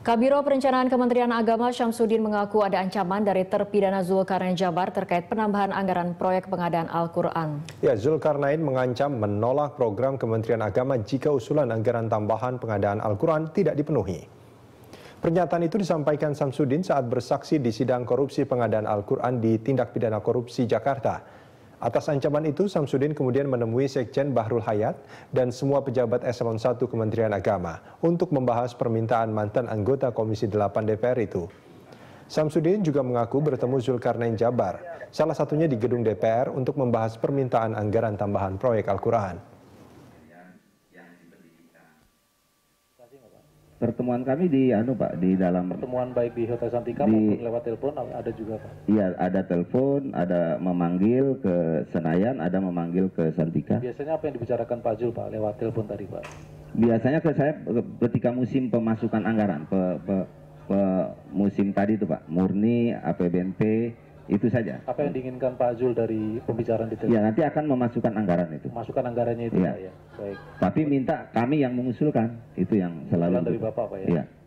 Kabiro Perencanaan Kementerian Agama Syamsuddin mengaku ada ancaman dari terpidana Zulkarnain Jabar terkait penambahan anggaran proyek pengadaan Al-Quran. Ya, Zulkarnain mengancam menolak program Kementerian Agama jika usulan anggaran tambahan pengadaan Al-Quran tidak dipenuhi. Pernyataan itu disampaikan Syamsuddin saat bersaksi di sidang korupsi pengadaan Al-Quran di Tindak Pidana Korupsi Jakarta. Atas ancaman itu, Samsudin kemudian menemui Sekjen Bahrul Hayat dan semua pejabat eselon 1 Kementerian Agama untuk membahas permintaan mantan anggota Komisi 8 DPR itu. Samsudin juga mengaku bertemu Zulkarnain Jabar, salah satunya di gedung DPR untuk membahas permintaan anggaran tambahan proyek Al-Quran pertemuan kami di anu Pak di dalam pertemuan baik di Hotel Santika di, maupun lewat telepon ada juga Pak. Iya, ada telepon, ada memanggil ke Senayan, ada memanggil ke Santika. Biasanya apa yang dibicarakan Pak Jul Pak lewat telepon tadi Pak? Biasanya ke saya ketika musim pemasukan anggaran, pe, pe, pe, musim tadi itu Pak, murni APBNP itu saja. Apa yang diinginkan Pak Zul dari pembicaraan di Ya, nanti akan memasukkan anggaran itu. Masukkan anggarannya itu ya. ya. Baik. Tapi minta kami yang mengusulkan, itu yang selalu. Usulan dari Bapak Pak ya. Iya.